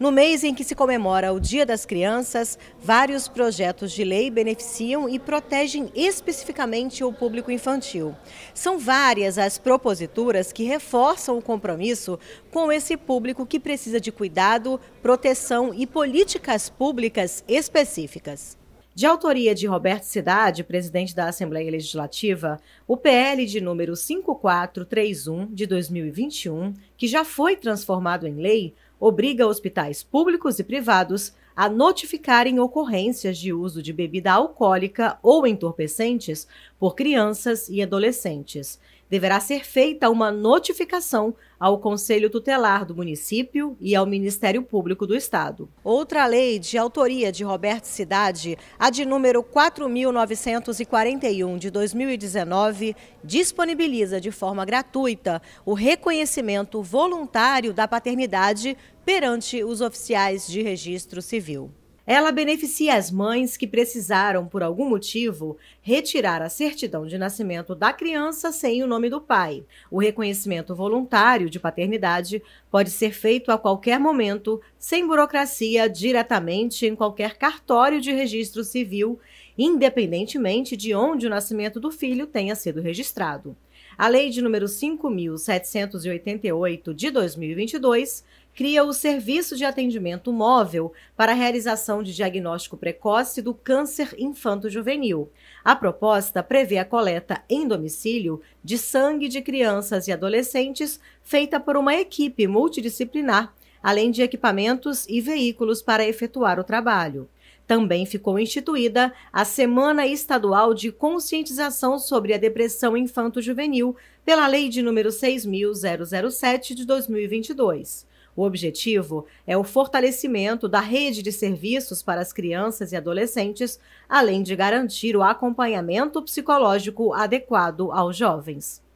No mês em que se comemora o Dia das Crianças, vários projetos de lei beneficiam e protegem especificamente o público infantil. São várias as proposituras que reforçam o compromisso com esse público que precisa de cuidado, proteção e políticas públicas específicas. De autoria de Roberto Cidade, presidente da Assembleia Legislativa, o PL de número 5431 de 2021, que já foi transformado em lei, obriga hospitais públicos e privados a notificarem ocorrências de uso de bebida alcoólica ou entorpecentes por crianças e adolescentes deverá ser feita uma notificação ao Conselho Tutelar do município e ao Ministério Público do Estado. Outra lei de autoria de Roberto Cidade, a de número 4941 de 2019, disponibiliza de forma gratuita o reconhecimento voluntário da paternidade perante os oficiais de registro civil. Ela beneficia as mães que precisaram, por algum motivo, retirar a certidão de nascimento da criança sem o nome do pai. O reconhecimento voluntário de paternidade pode ser feito a qualquer momento, sem burocracia, diretamente em qualquer cartório de registro civil, independentemente de onde o nascimento do filho tenha sido registrado. A Lei de número 5.788 de 2022 cria o Serviço de Atendimento Móvel para a realização de diagnóstico precoce do câncer infanto-juvenil. A proposta prevê a coleta em domicílio de sangue de crianças e adolescentes feita por uma equipe multidisciplinar, além de equipamentos e veículos para efetuar o trabalho. Também ficou instituída a Semana Estadual de Conscientização sobre a Depressão Infanto-Juvenil pela Lei de número 6.007 de 2022. O objetivo é o fortalecimento da rede de serviços para as crianças e adolescentes, além de garantir o acompanhamento psicológico adequado aos jovens.